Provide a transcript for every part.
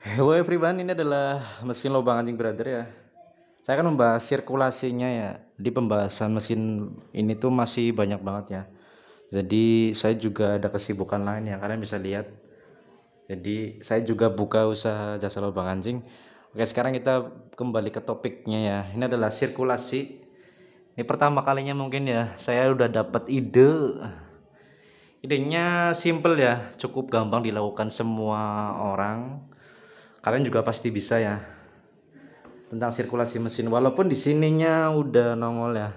Hello everyone, ini adalah mesin lubang anjing brother ya. Saya akan membahas sirkulasinya ya. Di pembahasan mesin ini tuh masih banyak banget ya. Jadi saya juga ada kesibukan lain ya, kalian bisa lihat. Jadi saya juga buka usaha jasa lubang anjing. Oke, sekarang kita kembali ke topiknya ya. Ini adalah sirkulasi. Ini pertama kalinya mungkin ya, saya udah dapat ide idenya simple ya cukup gampang dilakukan semua orang kalian juga pasti bisa ya tentang sirkulasi mesin walaupun di sininya udah nongol ya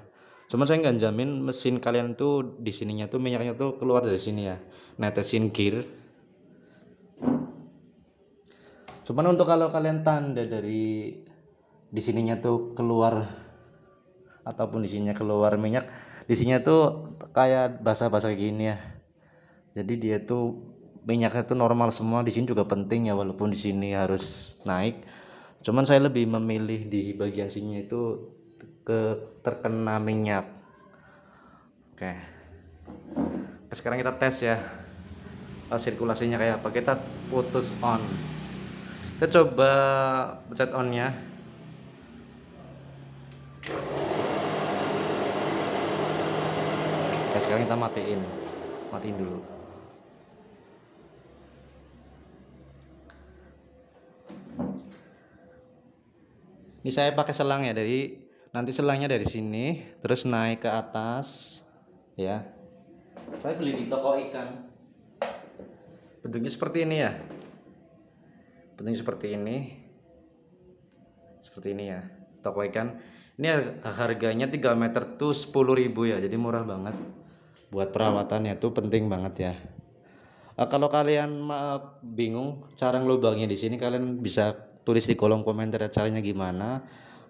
cuma saya nggak jamin mesin kalian tuh di sininya tuh minyaknya tuh keluar dari sini ya netesin gear cuman untuk kalau kalian tanda dari di sininya tuh keluar ataupun di sininya keluar minyak di sininya tuh kayak basah-basah gini ya jadi dia tuh minyaknya itu normal semua di sini juga penting ya walaupun di sini harus naik cuman saya lebih memilih di bagian sini itu ke terkena minyak oke sekarang kita tes ya eh, sirkulasinya kayak apa kita putus on kita coba pencet on Ya sekarang kita matiin matiin dulu ini saya pakai selang ya dari nanti selangnya dari sini terus naik ke atas ya saya beli di toko ikan bentuknya seperti ini ya bentuknya seperti ini seperti ini ya toko ikan ini harganya 3 meter tuh 10.000 ya jadi murah banget buat perawatannya tuh penting banget ya eh, kalau kalian eh, bingung cara lubangnya di sini kalian bisa tulis di kolom komentar caranya gimana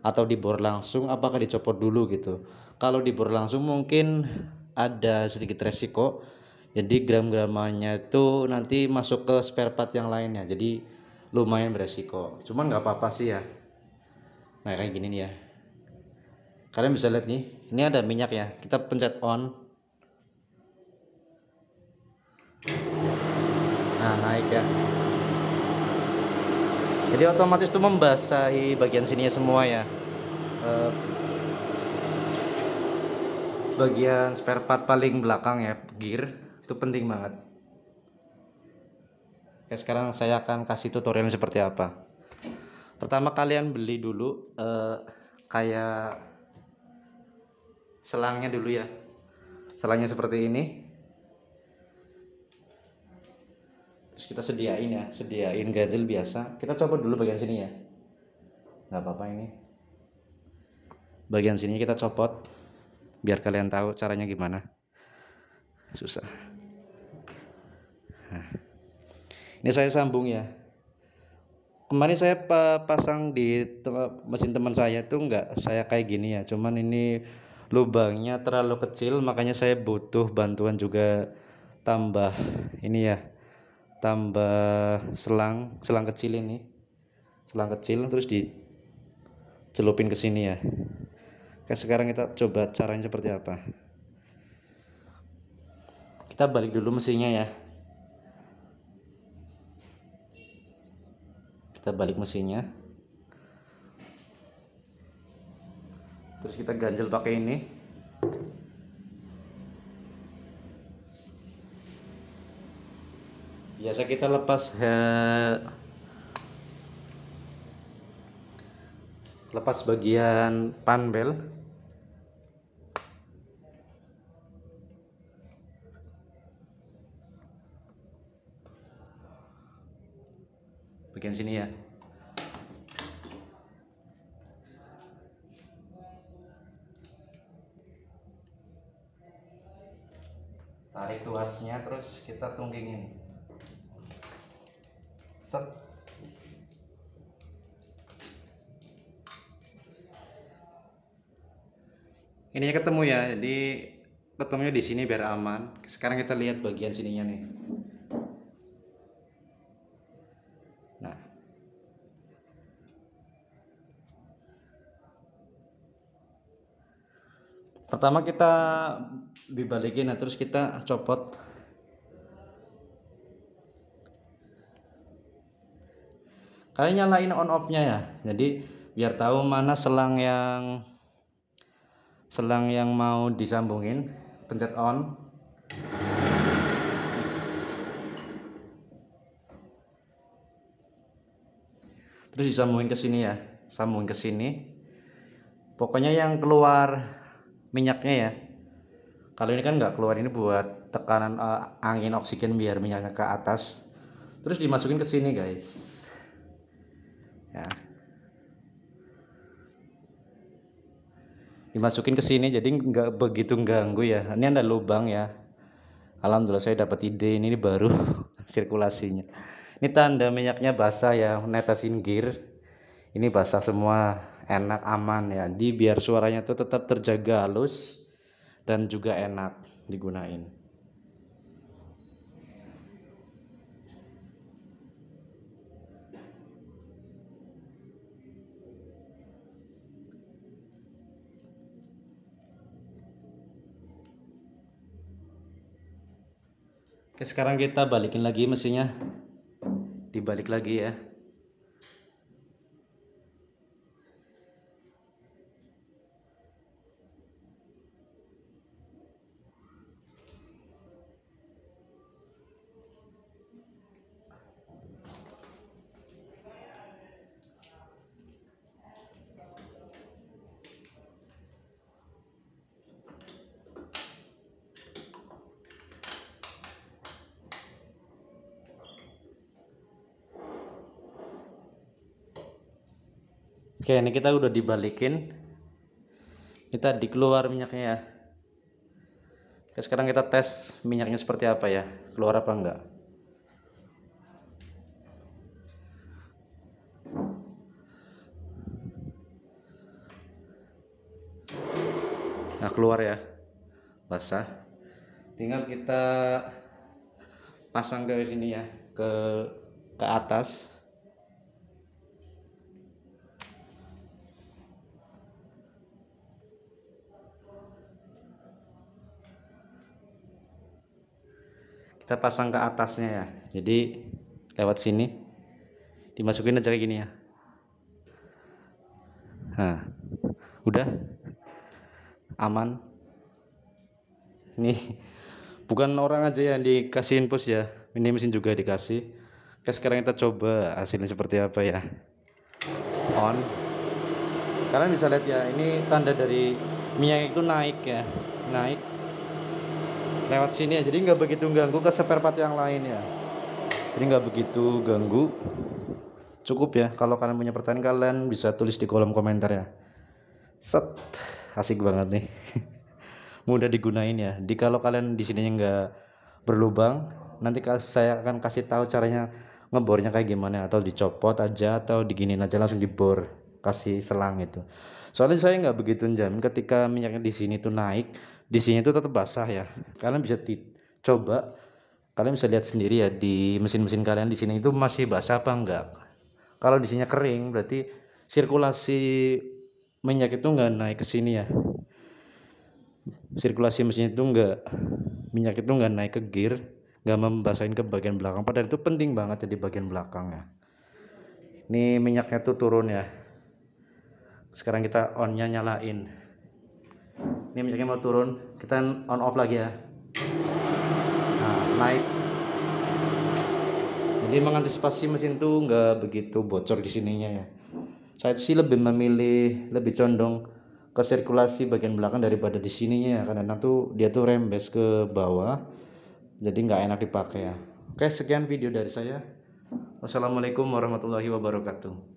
atau dibor langsung apakah dicopot dulu gitu kalau dibor langsung mungkin ada sedikit resiko jadi gram-gramannya itu nanti masuk ke spare part yang lainnya jadi lumayan beresiko cuman nggak apa-apa sih ya nah kayak gini nih ya kalian bisa lihat nih ini ada minyak ya kita pencet on nah naik ya jadi otomatis itu membasahi bagian sininya semua ya eh, bagian spare part paling belakang ya gear itu penting banget oke sekarang saya akan kasih tutorial seperti apa pertama kalian beli dulu eh, kayak selangnya dulu ya selangnya seperti ini kita sediain ya sediain ganjil biasa kita copot dulu bagian sini ya nggak apa-apa ini bagian sini kita copot biar kalian tahu caranya gimana susah nah, ini saya sambung ya kemarin saya pasang di mesin teman saya itu enggak saya kayak gini ya cuman ini lubangnya terlalu kecil makanya saya butuh bantuan juga tambah ini ya tambah selang selang kecil ini selang kecil terus dicelupin ke sini ya Oke sekarang kita coba caranya seperti apa kita balik dulu mesinnya ya kita balik mesinnya terus kita ganjel pakai ini biasa kita lepas he, lepas bagian panbel bagian sini ya tarik tuasnya terus kita tunggingin set ininya ketemu ya jadi ketemunya di sini biar aman sekarang kita lihat bagian sininya nih nah pertama kita dibalikin nah terus kita copot kalian nyalain on off-nya ya. Jadi biar tahu mana selang yang selang yang mau disambungin, pencet on. Terus disambungin ke sini ya, sambungin ke sini. Pokoknya yang keluar minyaknya ya. Kalau ini kan nggak keluar ini buat tekanan uh, angin oksigen biar minyaknya ke atas. Terus dimasukin ke sini guys ya dimasukin ke sini jadi nggak begitu ganggu ya ini ada lubang ya alhamdulillah saya dapat ide ini, ini baru sirkulasinya ini tanda minyaknya basah ya netasin gear ini basah semua enak aman ya di biar suaranya tuh tetap terjaga halus dan juga enak digunain Oke, sekarang kita balikin lagi mesinnya. Dibalik lagi ya. Oke, ini kita udah dibalikin. Kita dikeluar minyaknya ya. Oke, sekarang kita tes minyaknya seperti apa ya. Keluar apa enggak. Nah, keluar ya. Basah. Tinggal kita pasang ke sini ya, ke ke atas. kita pasang ke atasnya ya jadi lewat sini dimasukin aja kayak gini ya nah udah aman ini bukan orang aja yang dikasih infus ya ini mesin juga dikasih Oke sekarang kita coba hasilnya seperti apa ya on kalian bisa lihat ya ini tanda dari minyak itu naik ya naik lewat sini ya jadi nggak begitu ganggu ke spare part yang ya jadi nggak begitu ganggu cukup ya kalau kalian punya pertanyaan kalian bisa tulis di kolom komentar ya set asik banget nih mudah digunain ya di kalau kalian di sininya nggak berlubang nanti saya akan kasih tahu caranya ngebornya kayak gimana atau dicopot aja atau diginin aja langsung dibor kasih selang itu soalnya saya nggak begitu jamin ketika minyaknya di sini tuh naik di sini itu tetap basah ya kalian bisa coba kalian bisa lihat sendiri ya di mesin-mesin kalian di sini itu masih basah apa enggak kalau di sini kering berarti sirkulasi minyak itu enggak naik ke sini ya sirkulasi mesin itu enggak minyak itu enggak naik ke gear enggak membasahin ke bagian belakang padahal itu penting banget ya di bagian belakang ya ini minyaknya tuh turun ya sekarang kita onnya nyalain ini minyaknya mau turun kita on off lagi ya nah naik jadi mengantisipasi mesin tuh nggak begitu bocor di sininya ya saya sih lebih memilih lebih condong ke sirkulasi bagian belakang daripada di sininya ya karena tuh dia tuh rembes ke bawah jadi nggak enak dipakai ya oke sekian video dari saya wassalamualaikum warahmatullahi wabarakatuh